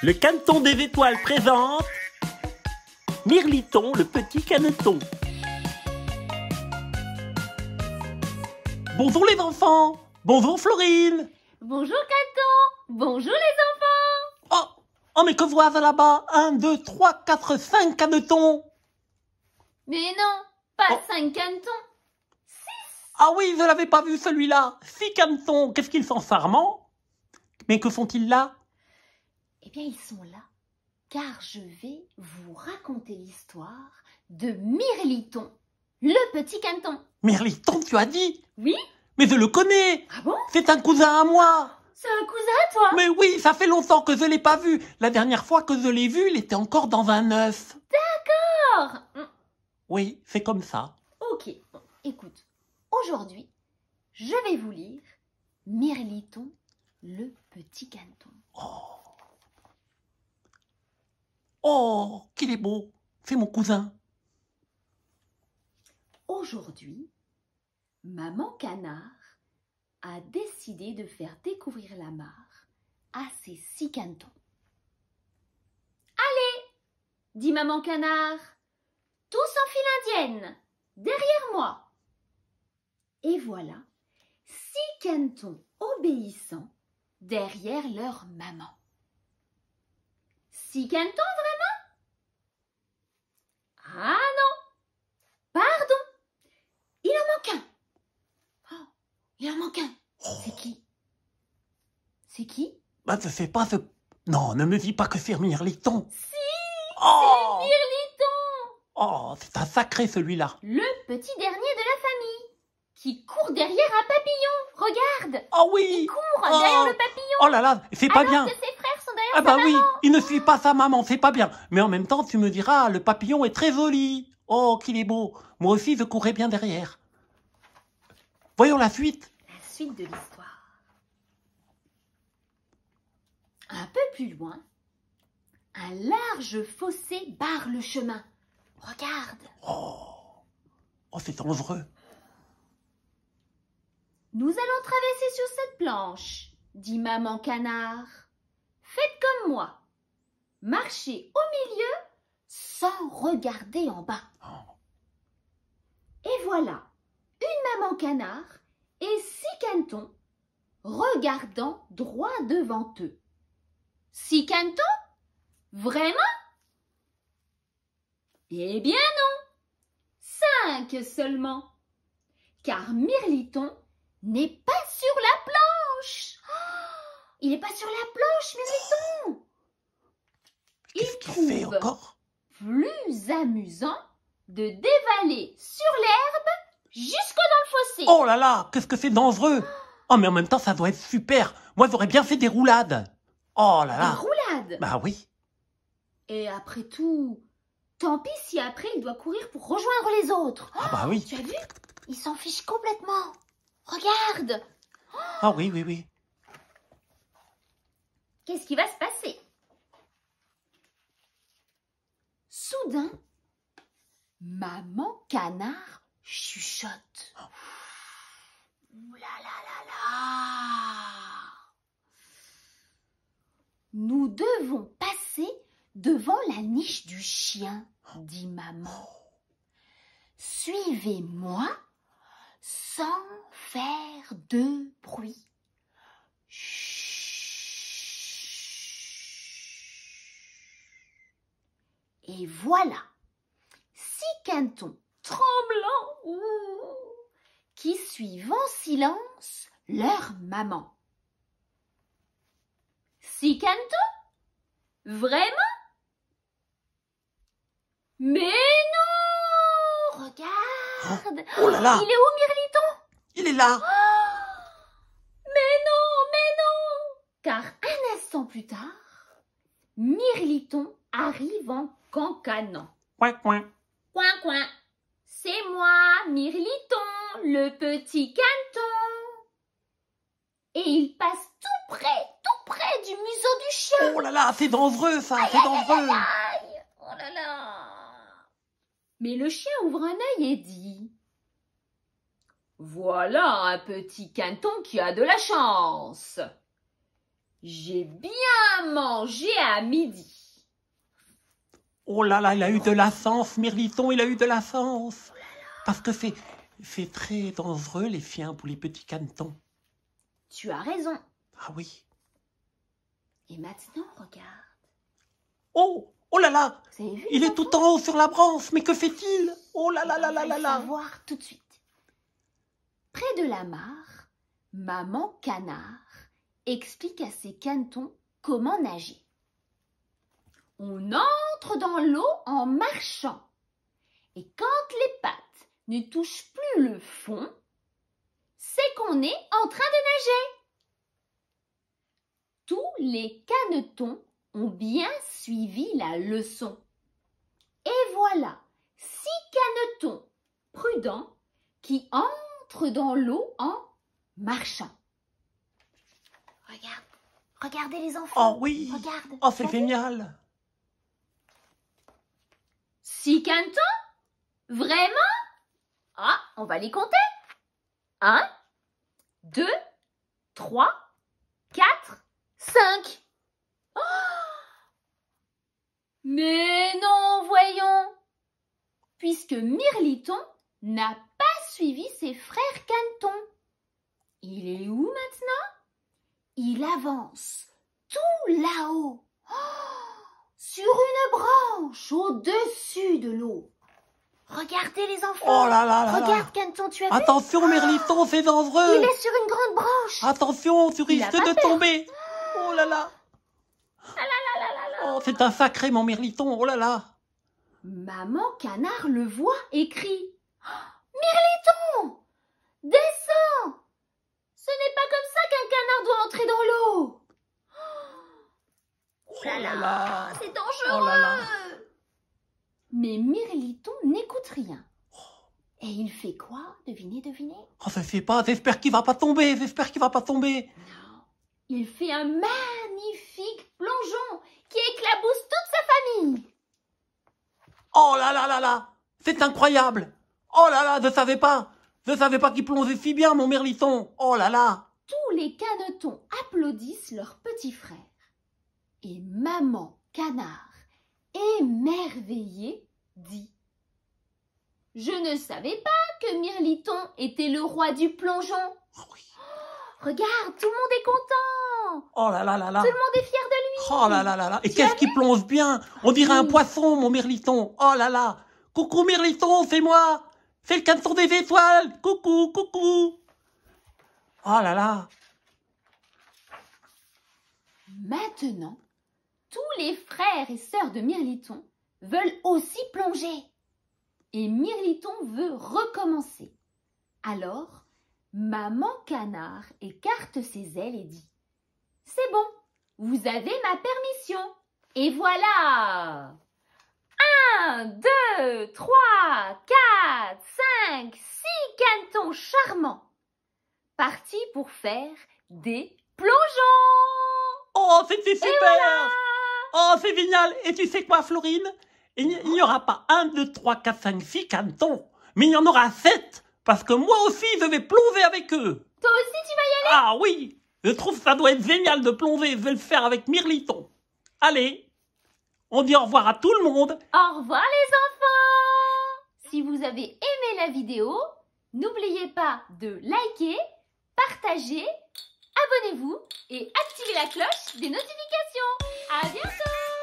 Le canton des étoiles présente Mirliton, le petit caneton. Bonjour les enfants Bonjour Florine Bonjour caneton Bonjour les enfants Oh Oh mais que vois là-bas 1, deux, trois, quatre, cinq canetons Mais non Pas 5 canetons 6 Ah oui, vous l'avez pas vu celui-là 6 canetons Qu'est-ce qu'ils sont farmants Mais que font-ils là eh bien, ils sont là, car je vais vous raconter l'histoire de Mirliton, le petit canton. Mirliton, tu as dit Oui. Mais je le connais. Ah bon C'est un cousin à moi. C'est un cousin à toi Mais oui, ça fait longtemps que je ne l'ai pas vu. La dernière fois que je l'ai vu, il était encore dans un œuf. D'accord hum. Oui, c'est comme ça. Ok, écoute, aujourd'hui, je vais vous lire Mirliton, le petit canton. Oh Oh, qu'il est beau, c'est mon cousin. Aujourd'hui, maman canard a décidé de faire découvrir la mare à ses six cantons. Allez, dit maman canard, tous en file indienne, derrière moi. Et voilà, six cantons obéissants derrière leur maman. Six ah non Pardon Il en manque un oh, Il en manque un C'est qui C'est qui Bah, ne fais pas ce... Non, ne me dis pas que c'est Mirliton Si oh. C'est Mirliton Oh, c'est un sacré celui-là Le petit dernier de la famille qui court derrière un papillon Regarde Oh oui Il court derrière oh. le papillon Oh là là, c'est pas bien ah bah oui, il ne suit pas sa maman, c'est pas bien. Mais en même temps, tu me diras, le papillon est très joli. Oh, qu'il est beau. Moi aussi, je courrais bien derrière. Voyons la suite. La suite de l'histoire. Un peu plus loin, un large fossé barre le chemin. Regarde. Oh, oh c'est dangereux. Nous allons traverser sur cette planche, dit maman canard. Faites comme moi. Marchez au milieu sans regarder en bas. Oh. Et voilà, une maman canard et six canetons regardant droit devant eux. Six canetons Vraiment Eh bien non Cinq seulement Car Mirliton n'est pas sur la planche il n'est pas sur la planche, mais mettons Il Qu'est-ce fait encore plus amusant de dévaler sur l'herbe jusque dans le fossé. Oh là là, qu'est-ce que c'est dangereux Oh mais en même temps ça doit être super. Moi j'aurais bien fait des roulades. Oh là là. Des roulades Bah oui. Et après tout, tant pis si après il doit courir pour rejoindre les autres. Ah bah oui. Tu as vu Il s'en fiche complètement. Regarde. Ah oui, oui, oui. Qu'est-ce qui va se passer Soudain, maman canard chuchote. Nous devons passer devant la niche du chien, dit maman. Suivez-moi sans faire de bruit. Et voilà six cantons tremblants qui suivent en silence leur maman. Six cantons Vraiment Mais non Regarde oh Il est où Mirliton Il est là oh! Mais non, mais non Car un instant plus tard, Mirliton arrive en cancanant. Coin, coin. coin. C'est moi, Mirliton, le petit canton. Et il passe tout près, tout près du museau du chien. Oh là là, c'est dangereux ça, c'est dangereux. Aïe, Oh là là. Mais le chien ouvre un œil et dit Voilà un petit canton qui a de la chance. J'ai bien mangé à midi. Oh là là, il a eu de la sens, Mirliton, il a eu de la sens. Parce que c'est, très dangereux, les chiens, pour les petits canetons. Tu as raison. Ah oui. Et maintenant, regarde. Oh Oh là là Il est tout en haut sur la branche, mais que fait-il Oh là là là là là là voir tout de suite. Près de la mare, maman canard explique à ses canetons comment nager. On en dans l'eau en marchant. Et quand les pattes ne touchent plus le fond, c'est qu'on est en train de nager. Tous les canetons ont bien suivi la leçon. Et voilà six canetons prudents qui entrent dans l'eau en marchant. Regarde, regardez les enfants. Oh oui, Oh c'est génial. Six cantons Vraiment Ah, on va les compter. Un, deux, trois, quatre, cinq. Oh! Mais non, voyons Puisque Mirliton n'a pas suivi ses frères Canton, Il est où maintenant Il avance tout là-haut. Oh! au-dessus de l'eau. Regardez les enfants. Oh là là Regarde, tu as Attention, Merliton, c'est dangereux. Il est sur une grande branche. Attention, tu risques de tomber. Oh ah là là. Oh, c'est un sacré, mon Merliton. Oh là là. Maman Canard le voit et crie. Oh, Merliton Descends Ce n'est pas comme ça qu'un canard doit entrer dans l'eau. Oh, oh, oh là, C'est dangereux mais Mirliton n'écoute rien. Et il fait quoi Devinez, devinez. Oh, ne fait pas, j'espère qu'il va pas tomber, j'espère qu'il va pas tomber. Non, il fait un magnifique plongeon qui éclabousse toute sa famille. Oh là là là là, c'est incroyable. Oh là là, je savais pas. Je savais pas qu'il plongeait si bien, mon Mirliton. Oh là là. Tous les canetons applaudissent leur petit frère. Et maman canard émerveillé, dit Je ne savais pas que Mirliton était le roi du plongeon. Ah regarde, tout le monde est content. Oh là là là Tout le monde est fier de lui. Oh là là là Et qu'est-ce qu'il plonge bien On dirait un poisson, mon Mirliton. Oh là là. Coucou Mirliton, fais moi. C'est le canton des étoiles. Coucou, coucou. Oh là là. Maintenant, les frères et sœurs de Mirliton veulent aussi plonger. Et Mirliton veut recommencer. Alors, Maman Canard écarte ses ailes et dit C'est bon, vous avez ma permission. Et voilà un 2, 3, 4, 5, 6 canetons charmants partis pour faire des plongeons Oh, c'était super Oh, c'est génial Et tu sais quoi, Florine Il n'y aura pas un, 2, trois, 4, 5, filles cantons, mais il y en aura sept, parce que moi aussi, je vais plonger avec eux. Toi aussi, tu vas y aller Ah oui Je trouve que ça doit être génial de plonger, je vais le faire avec Mirliton. Allez, on dit au revoir à tout le monde. Au revoir les enfants Si vous avez aimé la vidéo, n'oubliez pas de liker, partager abonnez-vous et activez la cloche des notifications. À bientôt!